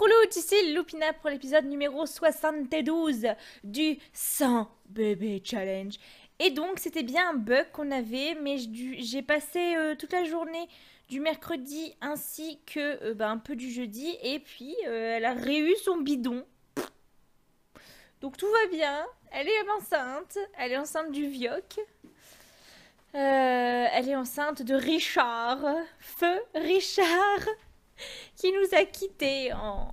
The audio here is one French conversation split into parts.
Rouloute, ici Lupina pour l'épisode numéro 72 du 100 bébé challenge. Et donc c'était bien un bug qu'on avait, mais j'ai passé euh, toute la journée du mercredi ainsi que euh, bah, un peu du jeudi, et puis euh, elle a réu son bidon. Donc tout va bien, elle est enceinte, elle est enceinte du Vioc. elle est enceinte de Richard, feu Richard qui nous a quittés en.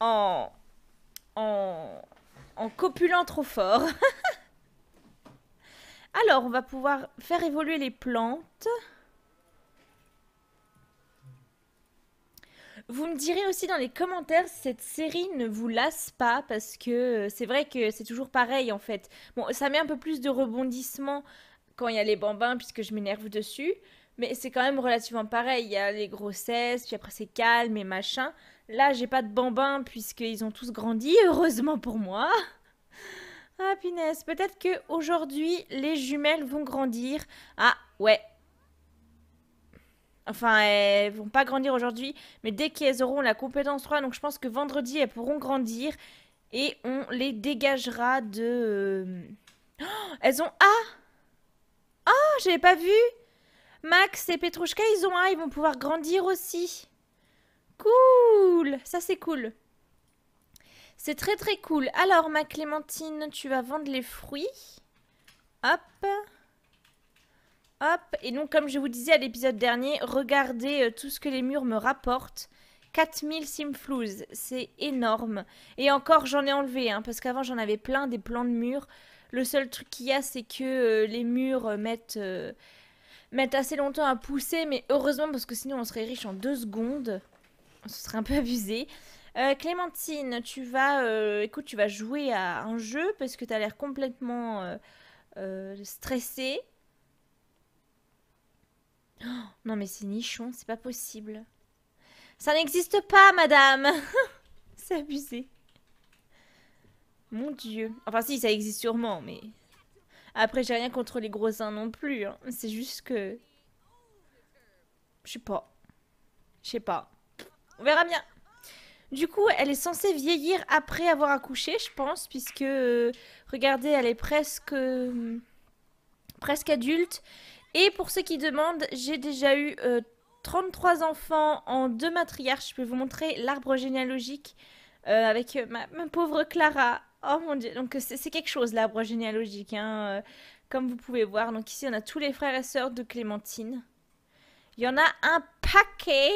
en. en. copulant trop fort. Alors, on va pouvoir faire évoluer les plantes. Vous me direz aussi dans les commentaires si cette série ne vous lasse pas parce que c'est vrai que c'est toujours pareil en fait. Bon, ça met un peu plus de rebondissement quand il y a les bambins puisque je m'énerve dessus mais c'est quand même relativement pareil. Il y a les grossesses, puis après c'est calme et machin. Là, j'ai pas de bambins puisqu'ils ont tous grandi, heureusement pour moi. Ah punaise, peut-être que aujourd'hui les jumelles vont grandir. Ah ouais. Enfin, elles vont pas grandir aujourd'hui, mais dès qu'elles auront la compétence 3, donc je pense que vendredi elles pourront grandir et on les dégagera de. Oh, elles ont Ah Ah, oh, j'avais pas vu Max et Petrouchka, ils ont un, ils vont pouvoir grandir aussi. Cool Ça, c'est cool. C'est très très cool. Alors, ma Clémentine, tu vas vendre les fruits. Hop. Hop. Et donc, comme je vous disais à l'épisode dernier, regardez euh, tout ce que les murs me rapportent. 4000 simflouz, c'est énorme. Et encore, j'en ai enlevé, hein, parce qu'avant, j'en avais plein des plans de murs. Le seul truc qu'il y a, c'est que euh, les murs euh, mettent mettre assez longtemps à pousser, mais heureusement parce que sinon on serait riche en deux secondes. Ce serait un peu abusé. Euh, Clémentine, tu vas, euh, écoute, tu vas jouer à un jeu parce que tu as l'air complètement euh, stressée. Oh, non mais c'est nichon, c'est pas possible. Ça n'existe pas, madame. c'est abusé. Mon dieu. Enfin si, ça existe sûrement, mais après, j'ai rien contre les gros non plus. Hein. C'est juste que. Je sais pas. Je sais pas. On verra bien. Du coup, elle est censée vieillir après avoir accouché, je pense, puisque. Euh, regardez, elle est presque. Euh, presque adulte. Et pour ceux qui demandent, j'ai déjà eu 33 euh, enfants en deux matriarches. Je peux vous montrer l'arbre généalogique avec ma pauvre Clara. Oh mon dieu, donc c'est quelque chose l'arbre généalogique, hein. Euh, comme vous pouvez voir. Donc ici on a tous les frères et sœurs de Clémentine. Il y en a un paquet.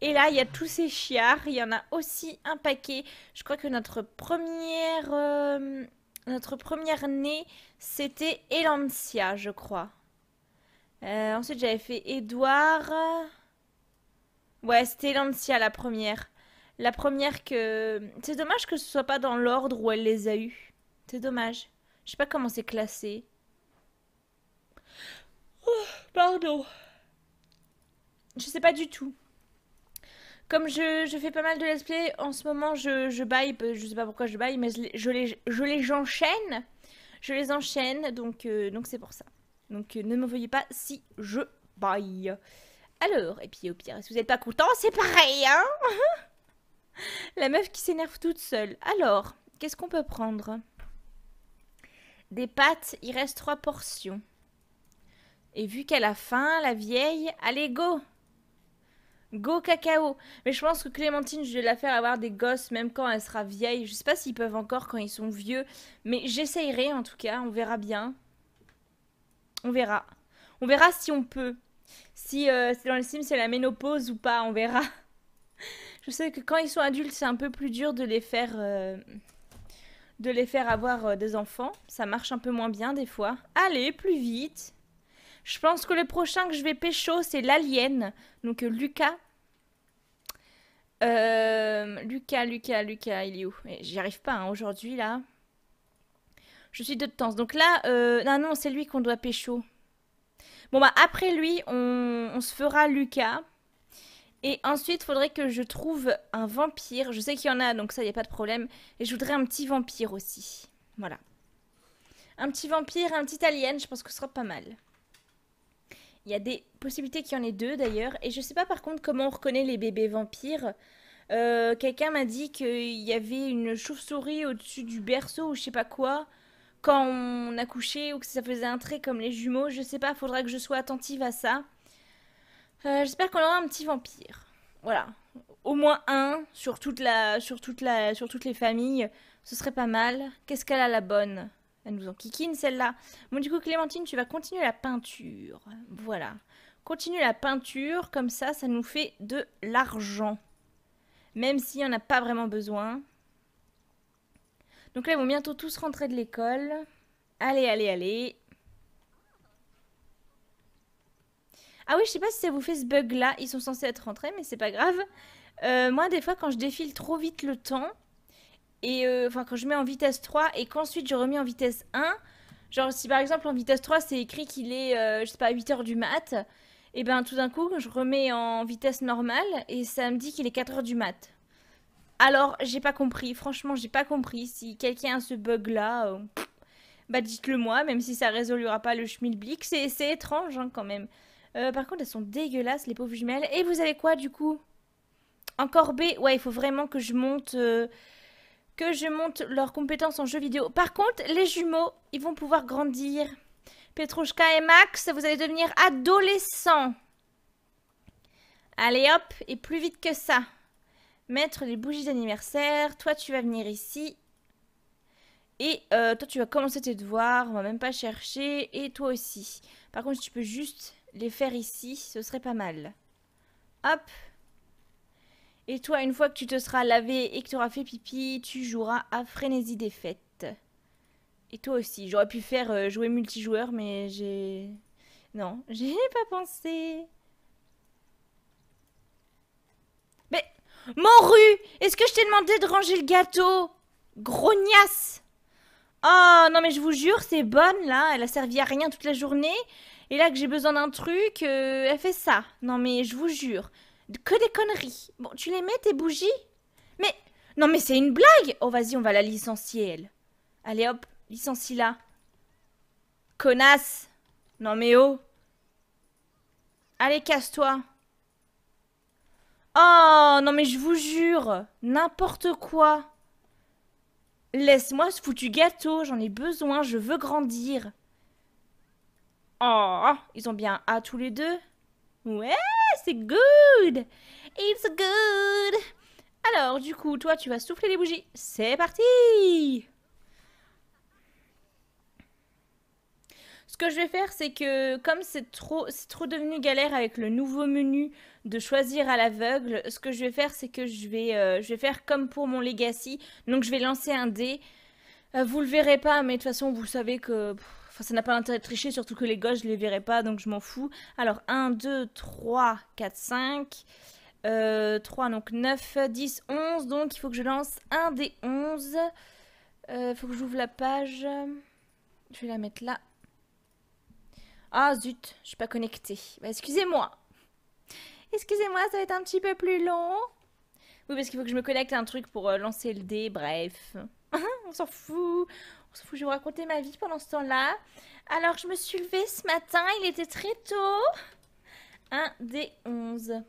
Et là il y a tous ces chiards, il y en a aussi un paquet. Je crois que notre première, euh, notre première née c'était Elancia, je crois. Euh, ensuite j'avais fait Édouard. Ouais, c'était Elancia la première. La première que. C'est dommage que ce soit pas dans l'ordre où elle les a eues. C'est dommage. Je sais pas comment c'est classé. Oh, pardon. Je sais pas du tout. Comme je, je, fais pas mal de let's play, en ce moment je, je baille, je sais pas pourquoi je baille, mais je, les, je les enchaîne. Je les enchaîne, donc euh, donc c'est pour ça. Donc euh, ne me voyez pas si je baille. Alors, et puis au pire, si vous n'êtes pas content, c'est pareil, hein La meuf qui s'énerve toute seule. Alors, qu'est-ce qu'on peut prendre Des pâtes, il reste trois portions. Et vu qu'elle a faim, la vieille, allez go Go cacao Mais je pense que Clémentine, je vais la faire avoir des gosses, même quand elle sera vieille. Je sais pas s'ils peuvent encore quand ils sont vieux, mais j'essayerai en tout cas, on verra bien. On verra. On verra si on peut. Si c'est euh, dans le sims, c'est la ménopause ou pas, on verra. Je sais que quand ils sont adultes, c'est un peu plus dur de les faire, euh, de les faire avoir euh, des enfants. Ça marche un peu moins bien des fois. Allez, plus vite. Je pense que le prochain que je vais pécho, c'est l'alien. Donc Lucas. Euh, Lucas, Lucas, Lucas, il est où J'y arrive pas hein, aujourd'hui là. Je suis de temps. Donc là, non, non, c'est lui qu'on doit pécho. Bon bah après lui, on, on se fera Lucas. Et ensuite, il faudrait que je trouve un vampire. Je sais qu'il y en a, donc ça, il n'y a pas de problème. Et je voudrais un petit vampire aussi. Voilà. Un petit vampire, un petit alien, je pense que ce sera pas mal. Il y a des possibilités qu'il y en ait deux d'ailleurs. Et je sais pas par contre comment on reconnaît les bébés vampires. Euh, quelqu'un m'a dit qu'il y avait une chauve-souris au-dessus du berceau ou je sais pas quoi quand on accouchait ou que ça faisait un trait comme les jumeaux. Je sais pas, faudra que je sois attentive à ça. Euh, j'espère qu'on aura un petit vampire. Voilà. Au moins un sur toute la, sur toute la, sur toutes les familles. Ce serait pas mal. Qu'est-ce qu'elle a la bonne Elle nous en kikine celle-là. Bon du coup Clémentine, tu vas continuer la peinture. Voilà. Continue la peinture, comme ça, ça nous fait de l'argent. Même si on n'a a pas vraiment besoin. Donc là, ils vont bientôt tous rentrer de l'école. Allez, allez, allez. Ah oui, je sais pas si ça vous fait ce bug là. Ils sont censés être rentrés, mais c'est pas grave. Euh, moi, des fois, quand je défile trop vite le temps, et euh, enfin, quand je mets en vitesse 3 et qu'ensuite je remets en vitesse 1, genre si par exemple en vitesse 3 c'est écrit qu'il est, euh, je sais pas, 8h du mat, et ben tout d'un coup, je remets en vitesse normale et ça me dit qu'il est 4h du mat. Alors, j'ai pas compris, franchement, j'ai pas compris. Si quelqu'un a ce bug là bah dites-le moi, même si ça résolura pas le schmilblick. C'est étrange hein, quand même. Euh, par contre, elles sont dégueulasses, les pauvres jumelles. Et vous avez quoi, du coup Encore B Ouais, il faut vraiment que je monte... Euh, que je monte leurs compétences en jeu vidéo. Par contre, les jumeaux, ils vont pouvoir grandir. Petrochka et Max, vous allez devenir adolescents. Allez hop, et plus vite que ça. Mettre les bougies d'anniversaire. Toi, tu vas venir ici. Et euh, toi, tu vas commencer tes devoirs. On va même pas chercher. Et toi aussi. Par contre, tu peux juste les faire ici, ce serait pas mal. Hop Et toi, une fois que tu te seras lavé et que tu auras fait pipi, tu joueras à Frénésie des fêtes. Et toi aussi, j'aurais pu faire euh, jouer multijoueur, mais j'ai... Non, ai pas pensé. Mais... Morue Est-ce que je t'ai demandé de ranger le gâteau Grognasse Oh non mais je vous jure, c'est bonne là, elle a servi à rien toute la journée. Et là que j'ai besoin d'un truc, euh, elle fait ça. Non mais je vous jure, que des conneries. Bon, tu les mets tes bougies Mais non mais c'est une blague. Oh vas-y, on va la licencier elle. Allez hop, licencie-la. Connasse. Non mais oh. Allez, casse-toi. Oh, non mais je vous jure, n'importe quoi. Laisse-moi ce foutu gâteau, j'en ai besoin, je veux grandir. Oh, ils ont bien A tous les deux. Ouais, c'est good. It's good. Alors, du coup, toi, tu vas souffler les bougies. C'est parti. Ce que je vais faire, c'est que comme c'est trop, trop devenu galère avec le nouveau menu de choisir à l'aveugle, ce que je vais faire, c'est que je vais, euh, je vais faire comme pour mon Legacy. Donc, je vais lancer un dé. Euh, vous le verrez pas, mais de toute façon, vous savez que... Enfin, ça n'a pas l'intérêt de tricher, surtout que les gosses, je les verrai pas, donc je m'en fous. Alors, 1, 2, 3, 4, 5. 3, donc 9, 10, 11. Donc, il faut que je lance un des 11. Il euh, faut que j'ouvre la page. Je vais la mettre là. Ah zut, je suis pas connectée. Bah, excusez-moi. Excusez-moi, ça va être un petit peu plus long. Oui, parce qu'il faut que je me connecte à un truc pour euh, lancer le dé, bref. on s'en fout faut que je vous raconte ma vie pendant ce temps-là. Alors, je me suis levée ce matin, il était très tôt. 1 des 11.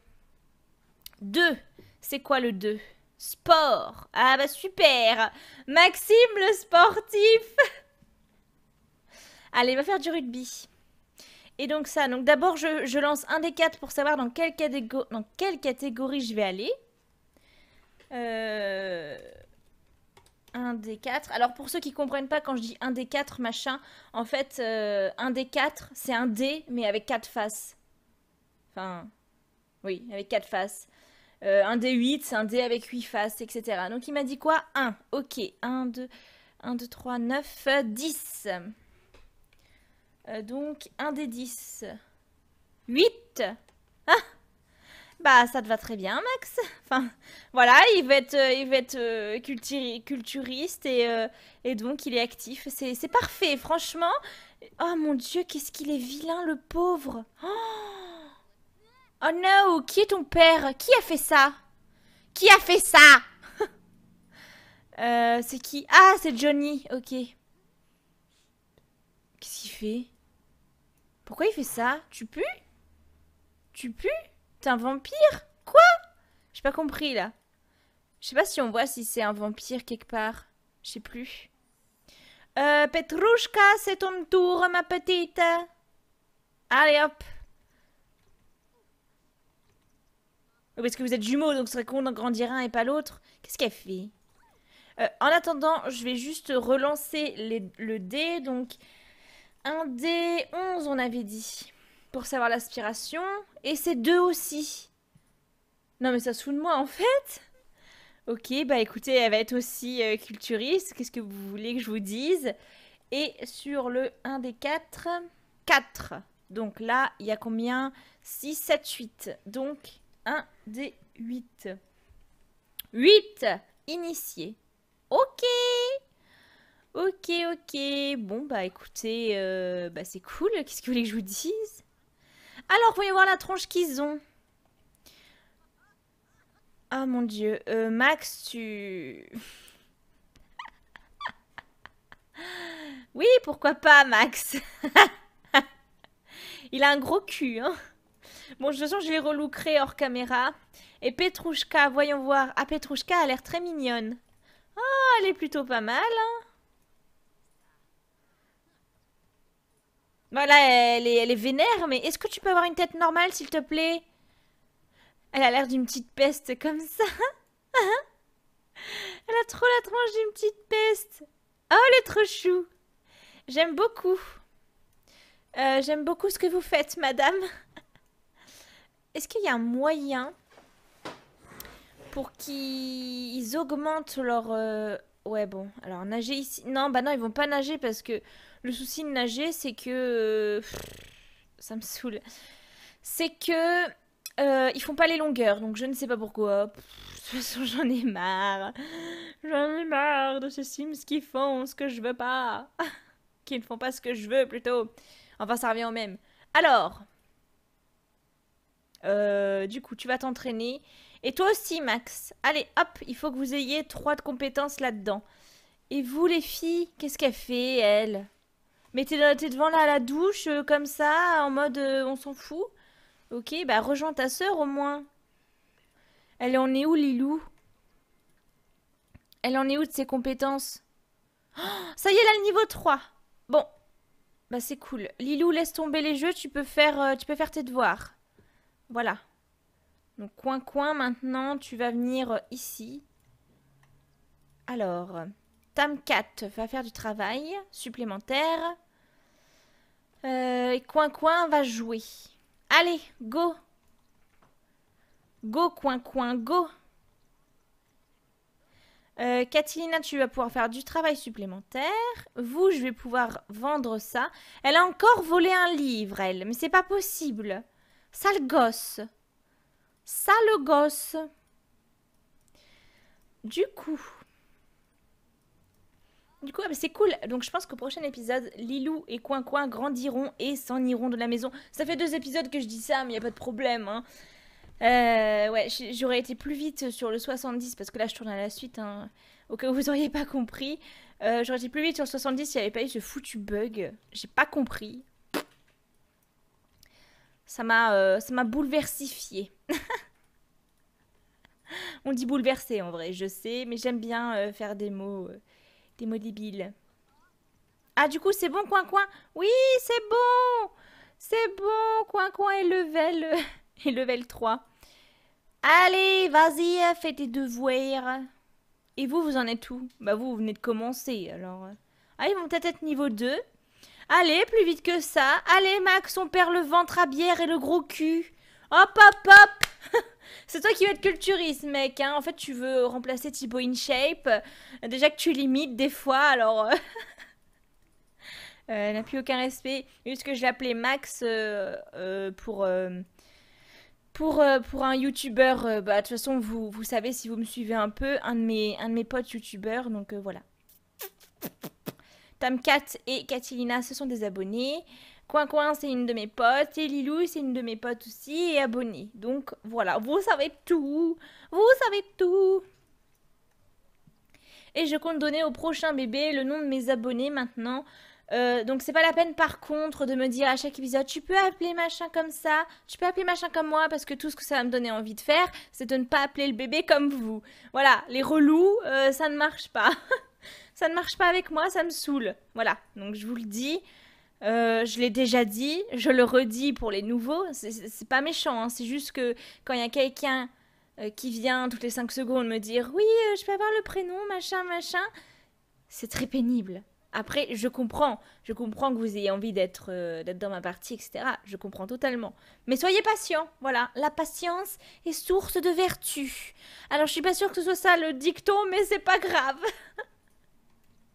2. C'est quoi le 2 Sport. Ah bah super Maxime le sportif Allez, va faire du rugby. Et donc ça, donc d'abord je, lance un des quatre pour savoir dans quelle, dans quelle catégorie je vais aller. Euh... Un d 4 Alors pour ceux qui ne comprennent pas quand je dis un d 4 machin, en fait euh, un des quatre c'est un dé mais avec quatre faces. Enfin, oui, avec quatre faces. Euh, un des 8, c'est un dé avec 8 faces, etc. Donc il m'a dit quoi 1. Ok, 1, 2, 3, 9, 10. donc un d 10. 8 Ah bah, ça te va très bien, Max. Enfin, voilà, il va être, euh, il va être euh, culturiste et, euh, et, donc il est actif. C'est parfait, franchement. Oh mon dieu, qu'est-ce qu'il est vilain, le pauvre. Oh, oh no, qui est ton père Qui a fait ça Qui a fait ça euh, C'est qui Ah, c'est Johnny, ok. Qu'est-ce qu'il fait Pourquoi il fait ça Tu pues Tu pues un vampire Quoi J'ai pas compris là. Je sais pas si on voit si c'est un vampire quelque part. Je sais plus. Euh, Petrushka, c'est ton tour, ma petite. Allez hop. Parce que vous êtes jumeaux, donc ce serait con d'en grandir un et pas l'autre. Qu'est-ce qu'elle fait euh, En attendant, je vais juste relancer le dé. Donc, un dé 11, on avait dit pour savoir l'aspiration. Et c'est deux aussi. Non mais ça se de moi en fait. Ok, bah écoutez, elle va être aussi euh, culturiste. Qu'est-ce que vous voulez que je vous dise Et sur le 1 des 4, 4. Donc là, il y a combien 6, 7, 8. Donc 1 des 8. 8 Initié. Ok Ok, ok. Bon, bah écoutez, euh, bah, c'est cool. Qu'est-ce que vous voulez que je vous dise alors, voyons voir la tronche qu'ils ont. Ah mon dieu. Euh, Max, tu... oui, pourquoi pas, Max Il a un gros cul, hein Bon, je toute façon, je les reloucrer hors caméra. Et Petrouchka, voyons voir. Ah, Petrouchka a l'air très mignonne. Ah, oh, elle est plutôt pas mal, hein Voilà, elle est, elle vénère, mais est-ce que tu peux avoir une tête normale, s'il te plaît Elle a l'air d'une petite peste comme ça. elle a trop la tranche d'une petite peste. Oh, elle est trop chou. J'aime beaucoup. Euh, j'aime beaucoup ce que vous faites, madame. Est-ce qu'il y a un moyen pour qu'ils augmentent leur... Euh, ouais, bon. Alors, nager ici... Non, bah non, ils vont pas nager parce que le souci de nager, c'est que... Euh, ça me saoule. C'est que... Euh, ils font pas les longueurs, donc je ne sais pas pourquoi. de toute façon, j'en ai marre. J'en ai marre de ces Sims qui font ce que je veux pas. qui ne font pas ce que je veux, plutôt. Enfin, ça revient au même. Alors... Euh, du coup, tu vas t'entraîner. Et toi aussi, Max. Allez, hop, il faut que vous ayez trois de compétences là-dedans. Et vous, les filles, qu'est-ce qu'elle fait, elle mais t'es devant là, à la douche, euh, comme ça, en mode euh, on s'en fout. Ok, bah rejoins ta sœur au moins. Elle en est où, Lilou Elle en est où de ses compétences oh, Ça y est, elle a le niveau 3. Bon, bah c'est cool. Lilou, laisse tomber les jeux, tu peux faire, euh, tu peux faire tes devoirs. Voilà. Donc coin-coin, maintenant, tu vas venir ici. Alors... Tamcat va faire du travail supplémentaire. Euh, et Coin Coin va jouer. Allez, go Go, Coin Coin, go euh, tu vas pouvoir faire du travail supplémentaire. Vous, je vais pouvoir vendre ça. Elle a encore volé un livre, elle. Mais c'est pas possible. Sale gosse. Sale gosse. Du coup, du coup, ah, c'est cool. Donc, je pense qu'au prochain épisode, Lilou et Coin Coin grandiront et s'en iront de la maison. Ça fait deux épisodes que je dis ça, mais y a pas de problème. Hein. Euh, ouais, j'aurais été plus vite sur le 70 parce que là, je tourne à la suite. Hein. au cas où vous auriez pas compris, euh, j'aurais été plus vite sur le 70 s'il n'y avait pas eu ce foutu bug. J'ai pas compris. Ça m'a, euh, ça m'a bouleversifié. On dit bouleversé en vrai, je sais, mais j'aime bien faire des mots. Des Ah, du coup, c'est bon, coin-coin Oui, c'est bon C'est bon, coin-coin et level... et level 3. Allez, vas-y, fais tes devoirs. Et vous, vous en êtes où Bah vous, vous venez de commencer, alors... Ah, ils vont peut-être être niveau 2. Allez, plus vite que ça. Allez, Max, on perd le ventre à bière et le gros cul. Hop, hop, hop C'est toi qui veux être culturiste, mec. Hein. En fait, tu veux remplacer Thibaut InShape. Déjà que tu limites des fois, alors. Euh, euh, elle n'a plus aucun respect. Juste que je l'appelais Max euh, pour pour, pour un youtubeur, bah, de toute façon, vous, vous savez si vous me suivez un peu, un de mes, un de mes potes youtubeurs, donc voilà. Tamcat et Catilina, ce sont des abonnés. Coin c'est une de mes potes. Et Lilou, c'est une de mes potes aussi. Et abonné. Donc voilà, vous savez tout. Vous savez tout. Et je compte donner au prochain bébé le nom de mes abonnés maintenant. Euh, donc c'est pas la peine par contre de me dire à chaque épisode tu peux appeler machin comme ça, tu peux appeler machin comme moi parce que tout ce que ça va me donner envie de faire c'est de ne pas appeler le bébé comme vous. Voilà, les relous euh, ça ne marche pas. ça ne marche pas avec moi, ça me saoule. Voilà, donc je vous le dis. Euh, je l'ai déjà dit, je le redis pour les nouveaux. C'est pas méchant, hein. c'est juste que quand il y a quelqu'un euh, qui vient toutes les 5 secondes me dire oui, euh, je peux avoir le prénom, machin, machin, c'est très pénible. Après, je comprends, je comprends que vous ayez envie d'être dans ma partie, etc. Je comprends totalement. Mais soyez patient, voilà. La patience est source de vertu. Alors, je suis pas sûre que ce soit ça le dicton, mais c'est pas grave.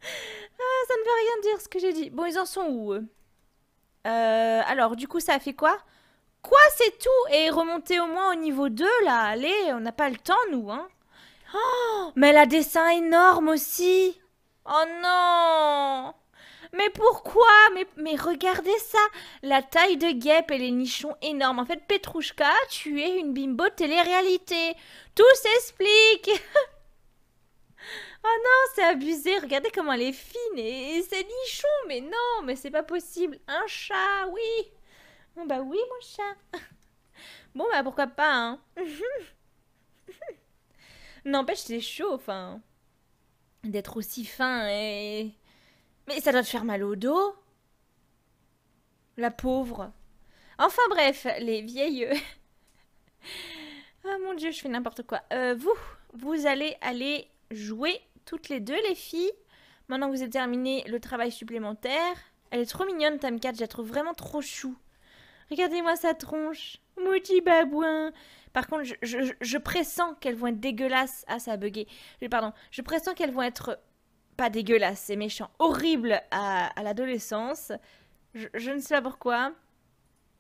Ah, ça ne veut rien dire ce que j'ai dit. Bon, ils en sont où euh, Alors, du coup, ça a fait quoi Quoi, c'est tout Et remonter au moins au niveau 2, là. Allez, on n'a pas le temps, nous, hein. Oh, mais la dessin énorme aussi. Oh non mais pourquoi mais, mais, regardez ça La taille de guêpe et les nichons énormes. En fait, Petrouchka, tu es une bimbo télé-réalité. Tout s'explique Oh non, c'est abusé, regardez comment elle est fine et, c'est nichon, mais non, mais c'est pas possible. Un chat, oui. Bon bah oui, mon chat. Bon bah pourquoi pas, hein. N'empêche, c'est chaud, enfin. D'être aussi fin et... Mais ça doit te faire mal au dos. La pauvre. Enfin bref, les vieilles... Euh, ah oh, mon dieu, je fais n'importe quoi. Euh, vous, vous allez aller jouer toutes les deux, les filles. Maintenant que vous avez terminé le travail supplémentaire. Elle est trop mignonne, Tam 4, je la trouve vraiment trop chou. Regardez-moi sa tronche. Maudit babouin. Par contre, je, pressens qu'elles vont être dégueulasses. Ah, ça a bugué. Pardon. Je pressens qu'elles vont être pas dégueulasses, c'est méchant, horrible à, l'adolescence. Je, ne sais pas pourquoi.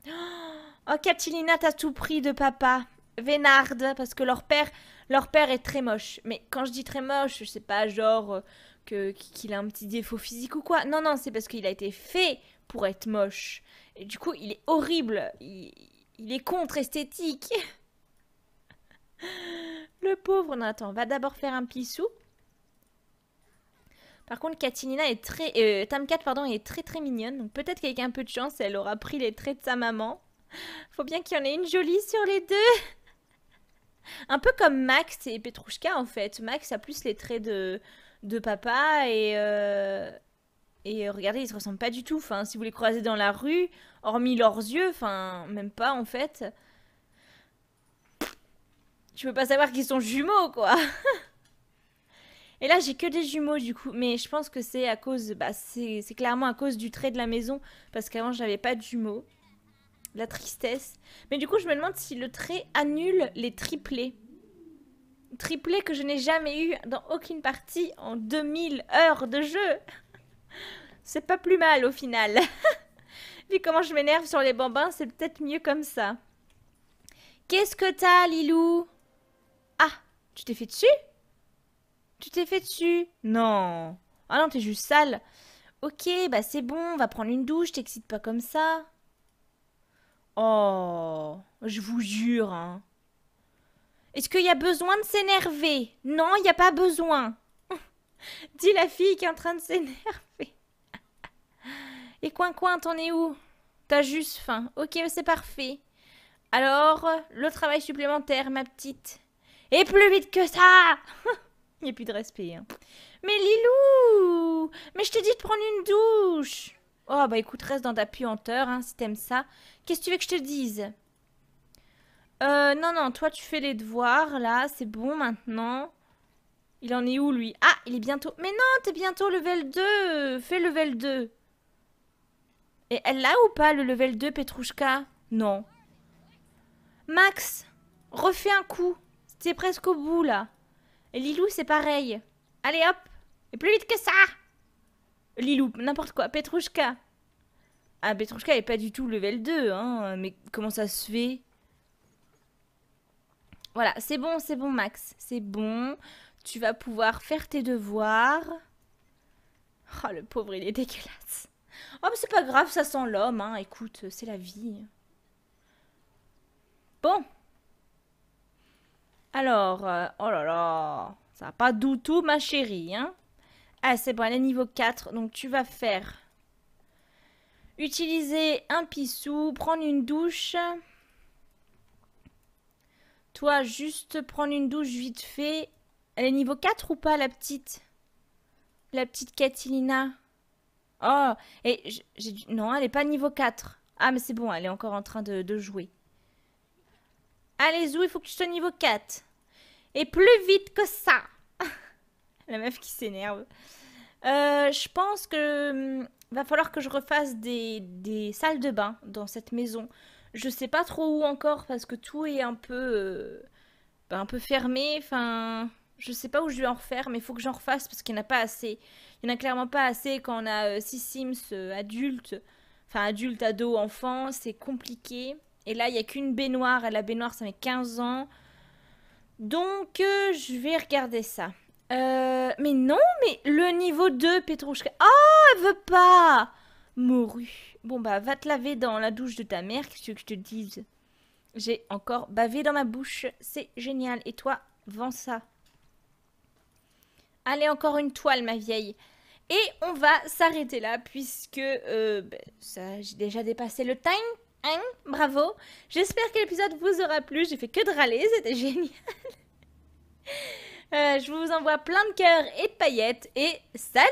Oh, oh Catilina, t'as tout pris de papa. Vénarde, parce que leur père leur père est très moche. Mais quand je dis très moche, je sais pas, genre euh, qu'il a un petit défaut physique ou quoi. Non, non, c'est parce qu'il a été fait pour être moche. Et du coup, il est horrible. Il, est contre-esthétique. Le pauvre Nathan va d'abord faire un pissou. Par contre, Katinina est très... Euh, Tamkat, pardon, est très très mignonne. Donc peut-être qu'avec un peu de chance, elle aura pris les traits de sa maman. Faut bien qu'il y en ait une jolie sur les deux. Un peu comme Max et Petrouchka en fait. Max a plus les traits de, de papa et. Euh, et euh, regardez, ils se ressemblent pas du tout. Enfin, si vous les croisez dans la rue, hormis leurs yeux, enfin, même pas en fait. Tu peux pas savoir qu'ils sont jumeaux, quoi. Et là, j'ai que des jumeaux du coup, mais je pense que c'est à cause, bah, c'est clairement à cause du trait de la maison, parce qu'avant, j'avais pas de jumeaux la tristesse. Mais du coup, je me demande si le trait annule les triplés. Triplés que je n'ai jamais eu dans aucune partie en 2000 heures de jeu. C'est pas plus mal au final. Vu comment je m'énerve sur les bambins, c'est peut-être mieux comme ça. Qu'est-ce que t'as, Lilou Ah, tu t'es fait dessus Tu t'es fait dessus Non. Ah non, t'es juste sale. Ok, bah c'est bon, on va prendre une douche, t'excite pas comme ça. Oh, je vous jure, hein. Est-ce qu'il y a besoin de s'énerver Non, il n'y a pas besoin. Dit la fille qui est en train de s'énerver. Et coin-coin, t'en es où T'as juste faim. Ok, bah, c'est parfait. Alors, le travail supplémentaire, ma petite. Et plus vite que ça Il n'y a plus de respect. Hein. Mais Lilou Mais je t'ai dit de prendre une douche Oh, bah écoute, reste dans ta puanteur, hein, si t'aimes ça. Qu'est-ce que tu veux que je te dise euh, non, non, toi tu fais les devoirs, là, c'est bon maintenant. Il en est où lui Ah, il est bientôt... Mais non, t'es bientôt level 2 Fais level 2 Et elle l'a ou pas le level 2 Petrouchka Non. Max, refais un coup. T'es presque au bout là. Et Lilou c'est pareil. Allez hop Et plus vite que ça Lilou, n'importe quoi, Petrouchka. Ah, Petrouchka est pas du tout level 2, hein, mais comment ça se fait Voilà, c'est bon, c'est bon, Max, c'est bon. Tu vas pouvoir faire tes devoirs. Oh, le pauvre, il est dégueulasse. Oh, mais c'est pas grave, ça sent l'homme, hein, écoute, c'est la vie. Bon. Alors, euh, oh là là, ça va pas du tout, ma chérie, hein ah, c'est bon, elle est niveau 4. Donc, tu vas faire... Utiliser un pissou, prendre une douche. Toi, juste prendre une douche vite fait. Elle est niveau 4 ou pas, la petite La petite Catilina Oh, et j'ai Non, elle n'est pas niveau 4. Ah, mais c'est bon, elle est encore en train de, jouer. Allez, Zou, il faut que tu sois niveau 4. Et plus vite que ça la meuf qui s'énerve. Euh, je pense que hmm, va falloir que je refasse des, des, salles de bain dans cette maison. Je sais pas trop où encore parce que tout est un peu euh, bah, un peu fermé. Enfin, je sais pas où je vais en refaire, mais il faut que j'en refasse parce qu'il n'y en a pas assez. Il n'y en a clairement pas assez quand on a euh, six Sims adultes, enfin adultes, ados, enfants, c'est compliqué. Et là, il n'y a qu'une baignoire, la baignoire, ça met 15 ans. Donc, je vais regarder ça. Euh, mais non, mais le niveau 2, Petrouchka. Oh, elle veut pas mouru Bon bah, va te laver dans la douche de ta mère, qu'est-ce que je te dise J'ai encore bavé dans ma bouche, c'est génial. Et toi, vends ça. Allez, encore une toile, ma vieille. Et on va s'arrêter là, puisque euh, bah, ça, j'ai déjà dépassé le time. Hein Bravo J'espère que l'épisode vous aura plu. J'ai fait que de râler, c'était génial. Euh, je vous envoie plein de cœurs et de paillettes et salut